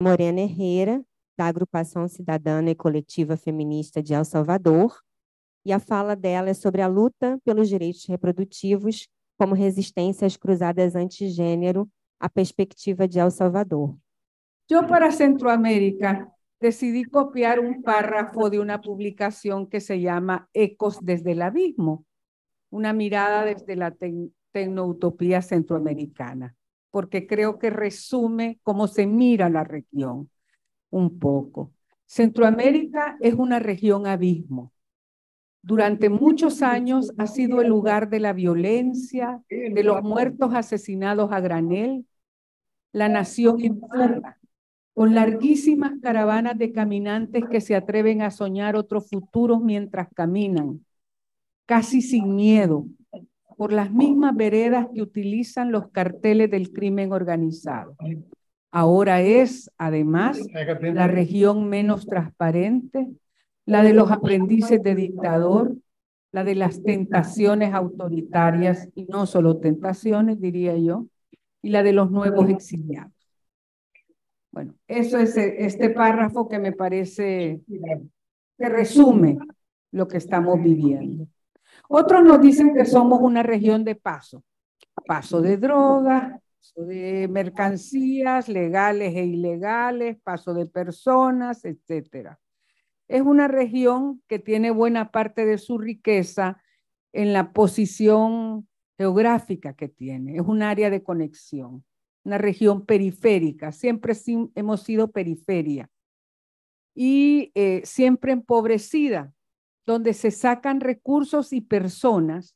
Morena Herrera, da Agrupação Cidadana e Coletiva Feminista de El Salvador, e a fala dela é sobre a luta pelos direitos reprodutivos como resistências cruzadas cruzadas antigênero, a perspectiva de El Salvador. Eu, para Centroamérica, Decidi copiar um párrafo de uma publicação que se chama Ecos desde o Abismo, Uma mirada desde la centro centroamericana. porque creo que resume cómo se mira la región un poco. Centroamérica es una región abismo. Durante muchos años ha sido el lugar de la violencia, de los muertos asesinados a granel, la nación en con larguísimas caravanas de caminantes que se atreven a soñar otros futuros mientras caminan, casi sin miedo, por las mismas veredas que utilizan los carteles del crimen organizado. Ahora es, además, la región menos transparente, la de los aprendices de dictador, la de las tentaciones autoritarias, y no solo tentaciones, diría yo, y la de los nuevos exiliados. Bueno, eso es eh, este párrafo que me parece que resume lo que estamos viviendo. Otros nos dicen que somos una región de paso, paso de drogas, paso de mercancías legales e ilegales, paso de personas, etc. Es una región que tiene buena parte de su riqueza en la posición geográfica que tiene. Es un área de conexión, una región periférica. Siempre hemos sido periferia y eh, siempre empobrecida donde se sacan recursos y personas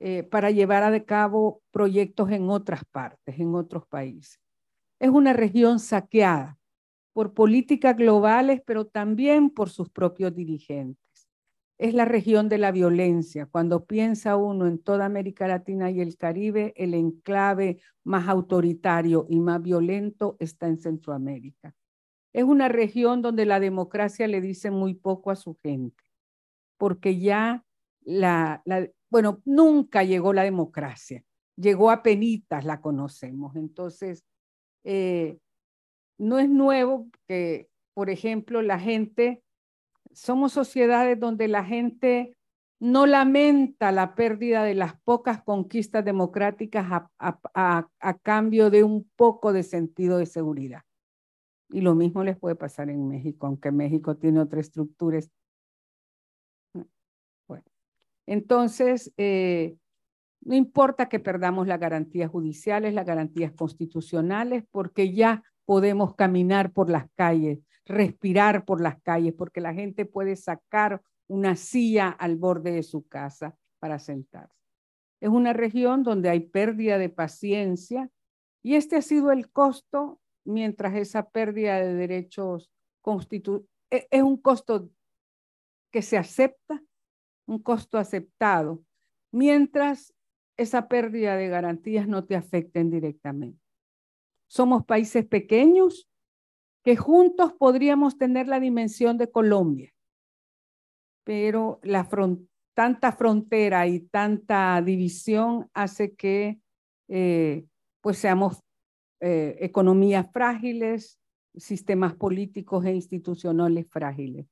eh, para llevar a cabo proyectos en otras partes, en otros países. Es una región saqueada por políticas globales, pero también por sus propios dirigentes. Es la región de la violencia. Cuando piensa uno en toda América Latina y el Caribe, el enclave más autoritario y más violento está en Centroamérica. Es una región donde la democracia le dice muy poco a su gente porque ya la, bueno, nunca llegó la democracia, llegó a penitas, la conocemos. Entonces, eh, no es nuevo que, por ejemplo, la gente, somos sociedades donde la gente no lamenta la pérdida de las pocas conquistas democráticas a, cambio de un poco de sentido de seguridad. Y lo mismo les puede pasar en México, aunque México tiene otra estructura entonces, eh, no importa que perdamos las garantías judiciales, las garantías constitucionales, porque ya podemos caminar por las calles, respirar por las calles, porque la gente puede sacar una silla al borde de su casa para sentarse. Es una región donde hay pérdida de paciencia y este ha sido el costo mientras esa pérdida de derechos constitucionales es un costo que se acepta un costo aceptado, mientras esa pérdida de garantías no te afecten directamente. Somos países pequeños que juntos podríamos tener la dimensión de Colombia, pero la tanta frontera y tanta división hace que eh, pues seamos eh, economías frágiles, sistemas políticos e institucionales frágiles.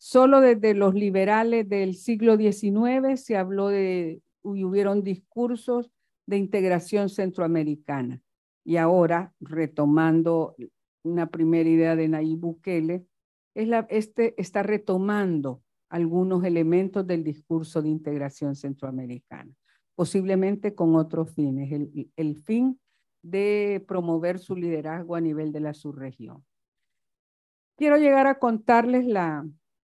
Solo desde los liberales del siglo XIX se habló de, y hubieron discursos de integración centroamericana. Y ahora, retomando una primera idea de Nayib Bukele, este está retomando algunos elementos del discurso de integración centroamericana, posiblemente con otros fines, el fin de promover su liderazgo a nivel de la subregión. Quiero llegar a contarles la,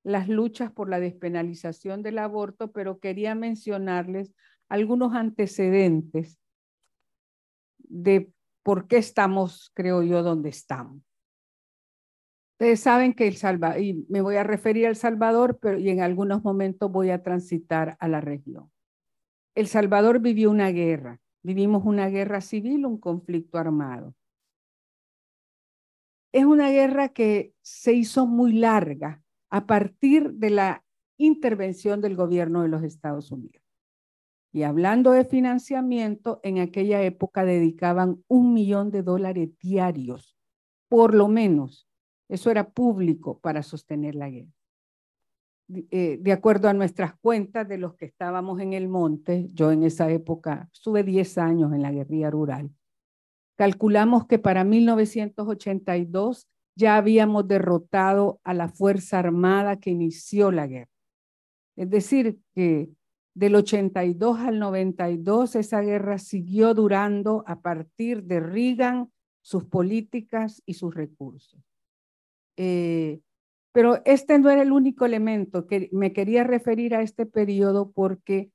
las luchas por la despenalización del aborto, pero quería mencionarles algunos antecedentes de por qué estamos, creo yo, donde estamos. Ustedes saben que El y me voy a referir a Salvador, pero y en algunos momentos voy a transitar a la región. El Salvador vivió una guerra, vivimos una guerra civil, un conflicto armado. Es una guerra que se hizo muy larga a partir de la intervención del gobierno de los Estados Unidos. Y hablando de financiamiento, en aquella época dedicaban un millón de dólares diarios, por lo menos. Eso era público para sostener la guerra. de eh, acuerdo a nuestras cuentas de los que estábamos en el monte, yo en esa época estuve 10 años en la guerrilla rural, calculamos que para 1982 ya habíamos derrotado a la Fuerza Armada que inició la guerra. Es decir, que del 82 al 92 esa guerra siguió durando a partir de Reagan, sus políticas y sus recursos. Eh, pero este no era el único elemento que me quería referir a este periodo porque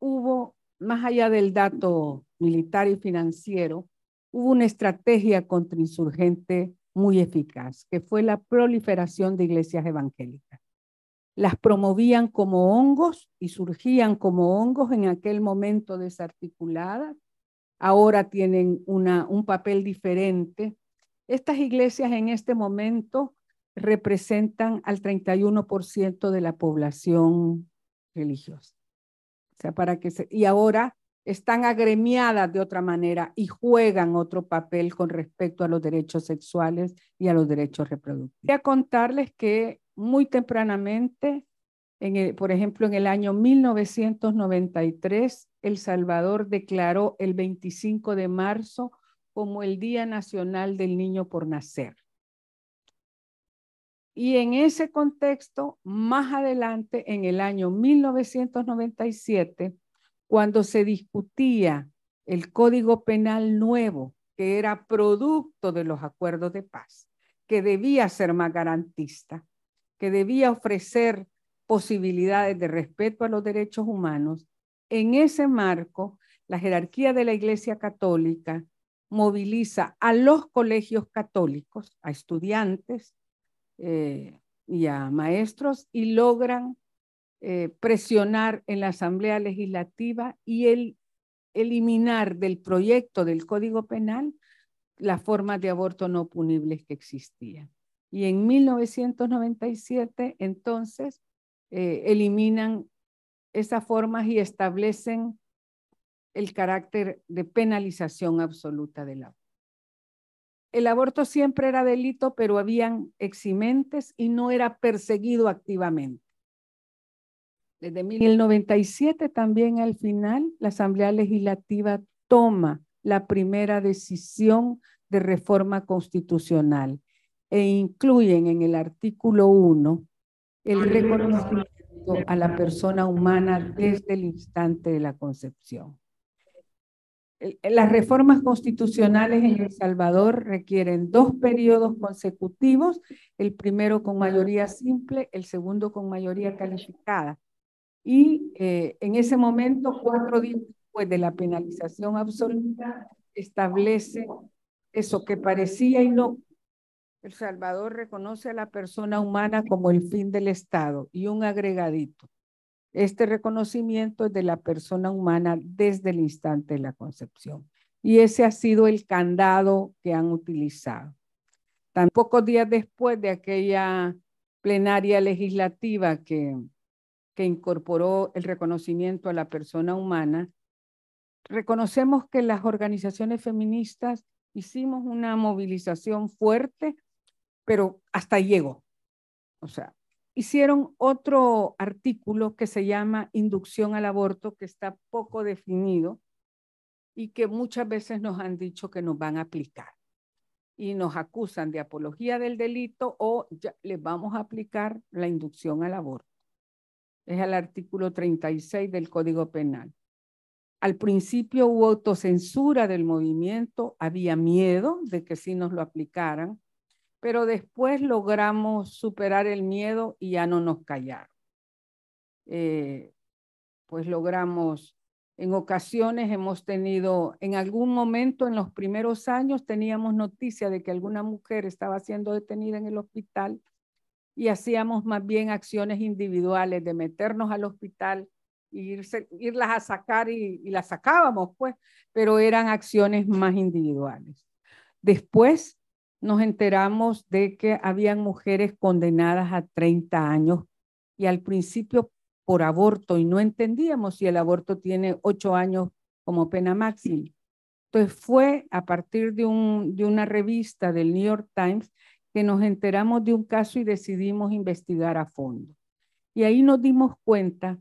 hubo, más allá del dato militar y financiero, hubo una estrategia contrainsurgente muy eficaz, que fue la proliferación de iglesias evangélicas. Las promovían como hongos y surgían como hongos en aquel momento desarticuladas. Ahora tienen una, un papel diferente. Estas iglesias en este momento representan al 31% de la población religiosa. O sea, para que y ahora están agremiadas de otra manera y juegan otro papel con respecto a los derechos sexuales y a los derechos reproductivos. Voy a contarles que muy tempranamente, por ejemplo, en el año 1993, El Salvador declaró el 25 de marzo como el Día Nacional del Niño por Nacer. Y en ese contexto, más adelante, en el año 1997, cuando se discutía el Código Penal nuevo, que era producto de los acuerdos de paz, que debía ser más garantista, que debía ofrecer posibilidades de respeto a los derechos humanos, en ese marco, la jerarquía de la Iglesia Católica moviliza a los colegios católicos, a estudiantes eh, y a maestros, y logran eh, presionar en la Asamblea Legislativa y el eliminar del proyecto del Código Penal las formas de aborto no punibles que existían. Y en 1997, entonces, eh, eliminan esas formas y establecen el carácter de penalización absoluta del aborto. El aborto siempre era delito, pero habían eximentes y no era perseguido activamente. Desde 1997 también al final, la Asamblea Legislativa toma la primera decisión de reforma constitucional e incluyen en el artículo 1 el reconocimiento a la persona humana desde el instante de la concepción. Las reformas constitucionales en El Salvador requieren dos periodos consecutivos, el primero con mayoría simple, el segundo con mayoría calificada. Y eh, en ese momento, cuatro días después de la penalización absoluta, establece eso que parecía y no El Salvador reconoce a la persona humana como el fin del Estado y un agregadito. Este reconocimiento es de la persona humana desde el instante de la concepción. Y ese ha sido el candado que han utilizado. Tan pocos días después de aquella plenaria legislativa que que incorporó el reconocimiento a la persona humana, reconocemos que las organizaciones feministas hicimos una movilización fuerte, pero hasta llegó. O sea, hicieron otro artículo que se llama inducción al aborto, que está poco definido y que muchas veces nos han dicho que nos van a aplicar. Y nos acusan de apología del delito o ya les vamos a aplicar la inducción al aborto es el artículo 36 del Código Penal. Al principio hubo autocensura del movimiento, había miedo de que sí nos lo aplicaran, pero después logramos superar el miedo y ya no nos callaron. Eh, pues logramos, en ocasiones hemos tenido, en algún momento en los primeros años teníamos noticia de que alguna mujer estaba siendo detenida en el hospital y hacíamos más bien acciones individuales de meternos al hospital irlas a sacar y, las sacábamos, pues, pero eran acciones más individuales. Después nos enteramos de que habían mujeres condenadas a 30 años y al principio por aborto y no entendíamos si el aborto tiene 8 años como pena máxima. Entonces fue a partir de, un, de una revista del New York Times que nos enteramos de un caso y decidimos investigar a fondo. Y ahí nos dimos cuenta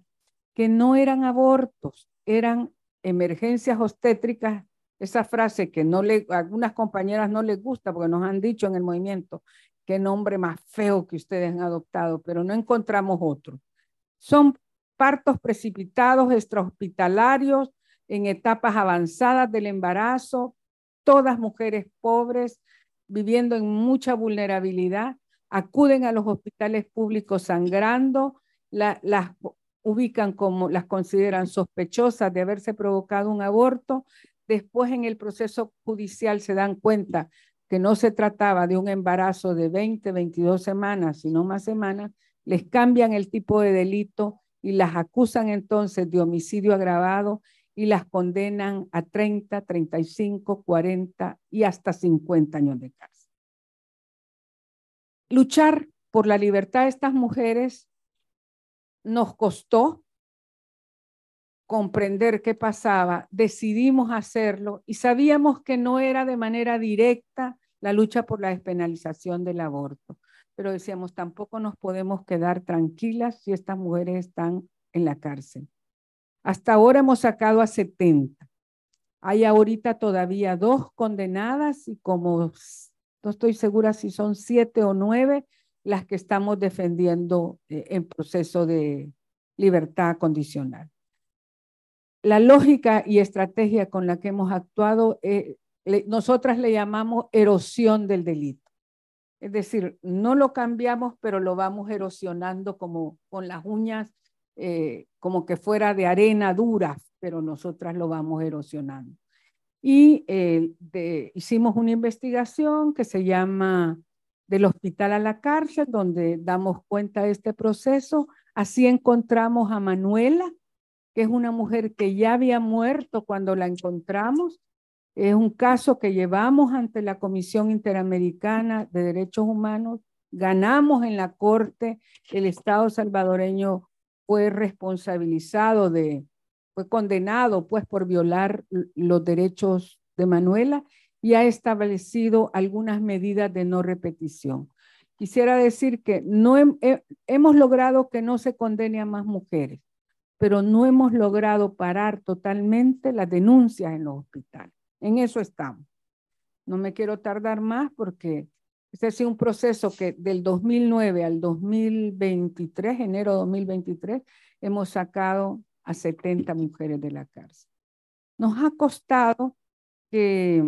que no eran abortos, eran emergencias obstétricas, esa frase que no le, a algunas compañeras no les gusta porque nos han dicho en el movimiento, qué nombre más feo que ustedes han adoptado, pero no encontramos otro. Son partos precipitados, extrahospitalarios, en etapas avanzadas del embarazo, todas mujeres pobres, viviendo en mucha vulnerabilidad, acuden a los hospitales públicos sangrando, las ubican como las consideran sospechosas de haberse provocado un aborto, después en el proceso judicial se dan cuenta que no se trataba de un embarazo de 20, 22 semanas, sino más semanas, les cambian el tipo de delito y las acusan entonces de homicidio agravado y las condenan a 30, 35, 40 y hasta 50 años de cárcel. Luchar por la libertad de estas mujeres nos costó comprender qué pasaba, decidimos hacerlo y sabíamos que no era de manera directa la lucha por la despenalización del aborto, pero decíamos, tampoco nos podemos quedar tranquilas si estas mujeres están en la cárcel. Hasta ahora hemos sacado a 70. Hay ahorita todavía dos condenadas y como no estoy segura si son siete o nueve las que estamos defendiendo eh, en proceso de libertad condicional. La lógica y estrategia con la que hemos actuado, eh, nosotras le llamamos erosión del delito. Es decir, no lo cambiamos, pero lo vamos erosionando como con las uñas eh, como que fuera de arena dura, pero nosotras lo vamos erosionando. Y eh, hicimos una investigación que se llama Del Hospital a la Cárcel, donde damos cuenta de este proceso. Así encontramos a Manuela, que es una mujer que ya había muerto cuando la encontramos. Es un caso que llevamos ante la Comisión Interamericana de Derechos Humanos. Ganamos en la Corte, el Estado salvadoreño fue responsabilizado de, fue condenado pues por violar los derechos de Manuela y ha establecido algunas medidas de no repetición. Quisiera decir que no hemos logrado que no se condene a más mujeres, pero no hemos logrado parar totalmente las denuncias en los hospitales. En eso estamos. No me quiero tardar más porque es este decir, un proceso que del 2009 al 2023, enero 2023, hemos sacado a 70 mujeres de la cárcel. Nos ha costado que,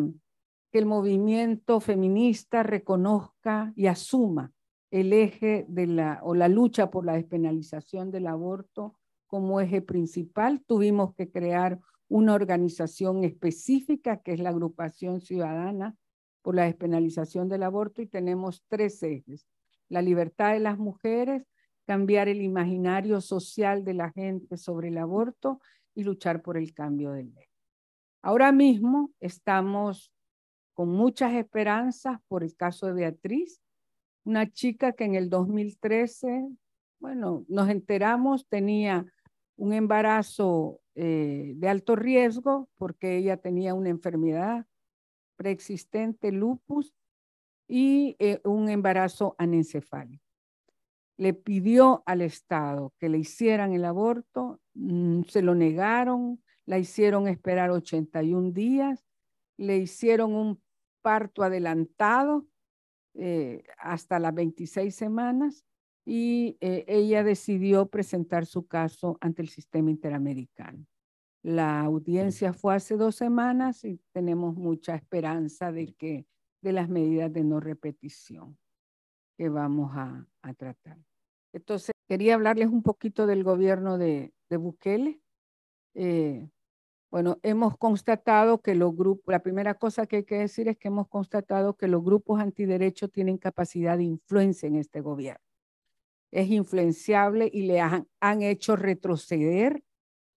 que el movimiento feminista reconozca y asuma el eje de la, o la lucha por la despenalización del aborto como eje principal. Tuvimos que crear una organización específica que es la agrupación ciudadana por la despenalización del aborto y tenemos tres ejes. La libertad de las mujeres, cambiar el imaginario social de la gente sobre el aborto y luchar por el cambio de ley. Ahora mismo estamos con muchas esperanzas por el caso de Beatriz, una chica que en el 2013, bueno, nos enteramos, tenía un embarazo eh, de alto riesgo porque ella tenía una enfermedad preexistente lupus y eh, un embarazo anencefálico. Le pidió al Estado que le hicieran el aborto, mm, se lo negaron, la hicieron esperar 81 días, le hicieron un parto adelantado eh, hasta las 26 semanas y eh, ella decidió presentar su caso ante el sistema interamericano. La audiencia fue hace dos semanas y tenemos mucha esperanza de que de las medidas de no repetición que vamos a, tratar. Entonces, quería hablarles un poquito del gobierno de, Bukele. Eh, bueno, hemos constatado que los grupos, la primera cosa que hay que decir es que hemos constatado que los grupos antiderechos tienen capacidad de influencia en este gobierno. Es influenciable y le han, han hecho retroceder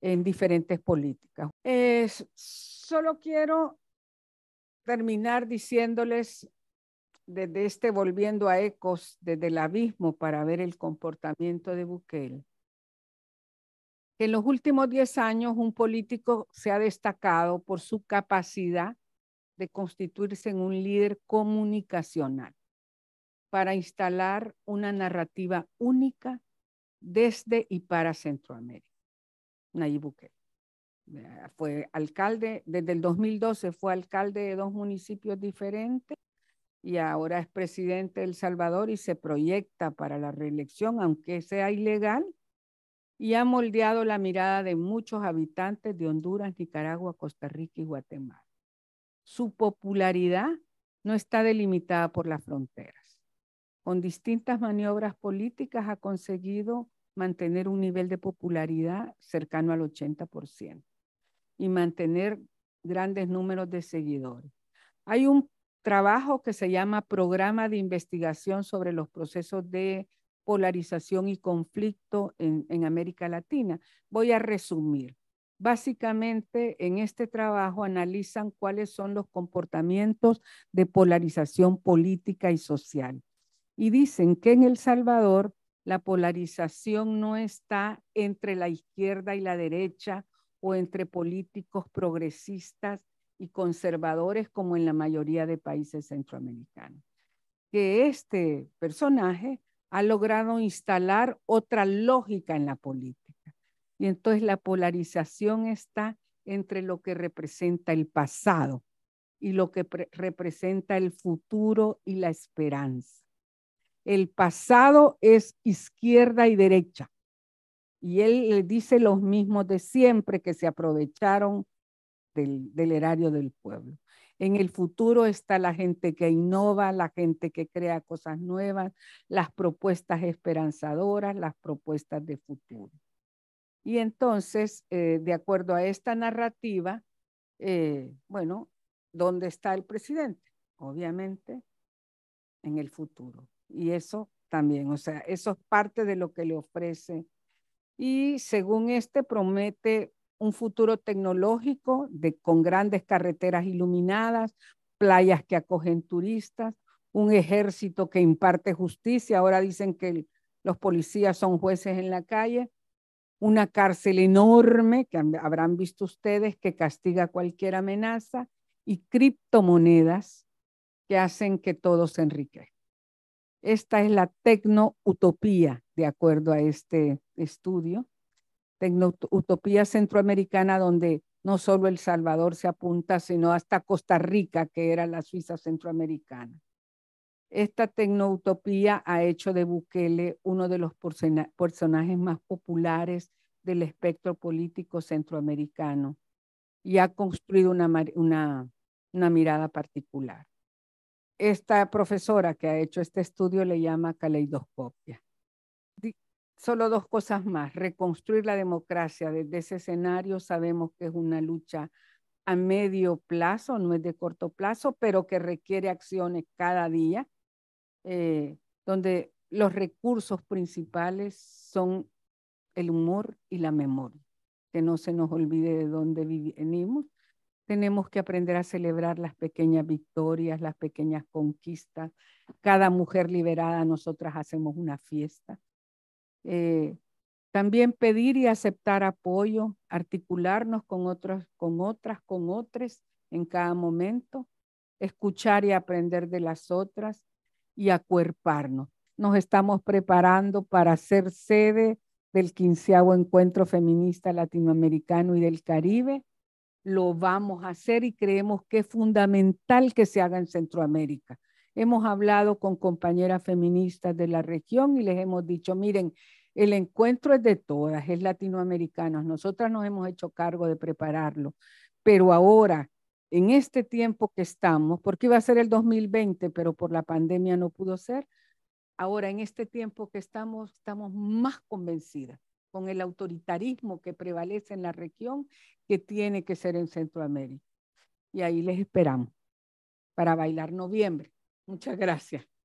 en diferentes políticas. Es, solo quiero terminar diciéndoles desde este volviendo a ecos desde el abismo para ver el comportamiento de Bukele. Que en los últimos 10 años un político se ha destacado por su capacidad de constituirse en un líder comunicacional para instalar una narrativa única desde y para Centroamérica. Nayib Fue alcalde, desde el 2012 fue alcalde de dos municipios diferentes y ahora es presidente de El Salvador y se proyecta para la reelección, aunque sea ilegal, y ha moldeado la mirada de muchos habitantes de Honduras, Nicaragua, Costa Rica y Guatemala. Su popularidad no está delimitada por las fronteras. Con distintas maniobras políticas ha conseguido mantener un nivel de popularidad cercano al 80% y mantener grandes números de seguidores. Hay un trabajo que se llama Programa de Investigación sobre los procesos de polarización y conflicto en, América Latina. Voy a resumir. Básicamente, en este trabajo analizan cuáles son los comportamientos de polarización política y social. Y dicen que en El Salvador la polarización no está entre la izquierda y la derecha o entre políticos progresistas y conservadores como en la mayoría de países centroamericanos. Que este personaje ha logrado instalar otra lógica en la política. Y entonces la polarización está entre lo que representa el pasado y lo que representa el futuro y la esperanza el pasado es izquierda y derecha. Y él le dice los mismos de siempre que se aprovecharon del, erario del pueblo. En el futuro está la gente que innova, la gente que crea cosas nuevas, las propuestas esperanzadoras, las propuestas de futuro. Y entonces, eh, de acuerdo a esta narrativa, eh, bueno, ¿dónde está el presidente? Obviamente, en el futuro. Y eso también, o sea, eso es parte de lo que le ofrece. Y según este, promete un futuro tecnológico de, con grandes carreteras iluminadas, playas que acogen turistas, un ejército que imparte justicia. Ahora dicen que los policías son jueces en la calle. Una cárcel enorme que habrán visto ustedes que castiga cualquier amenaza y criptomonedas que hacen que todos se enriquezcan. Esta es la tecnoutopía, de acuerdo a este estudio. Tecnoutopía centroamericana, donde no solo El Salvador se apunta, sino hasta Costa Rica, que era la Suiza centroamericana. Esta tecnoutopía ha hecho de Bukele uno de los personajes más populares del espectro político centroamericano y ha construido una, una mirada particular esta profesora que ha hecho este estudio le llama caleidoscopia. Solo dos cosas más. Reconstruir la democracia desde ese escenario sabemos que es una lucha a medio plazo, no es de corto plazo, pero que requiere acciones cada día, eh, donde los recursos principales son el humor y la memoria, que no se nos olvide de dónde venimos tenemos que aprender a celebrar las pequeñas victorias, las pequeñas conquistas. Cada mujer liberada, nosotras hacemos una fiesta. Eh, también pedir y aceptar apoyo, articularnos con otras, con otras, con otras en cada momento, escuchar y aprender de las otras y acuerparnos. Nos estamos preparando para ser sede del quinceavo encuentro feminista latinoamericano y del Caribe lo vamos a hacer y creemos que es fundamental que se haga en Centroamérica. Hemos hablado con compañeras feministas de la región y les hemos dicho, miren, el encuentro es de todas, es latinoamericano, Nosotras nos hemos hecho cargo de prepararlo, pero ahora, en este tiempo que estamos, porque iba a ser el 2020, pero por la pandemia no pudo ser, ahora en este tiempo que estamos, estamos más convencidas con el autoritarismo que prevalece en la región, que tiene que ser en Centroamérica. Y ahí les esperamos para bailar noviembre. Muchas gracias.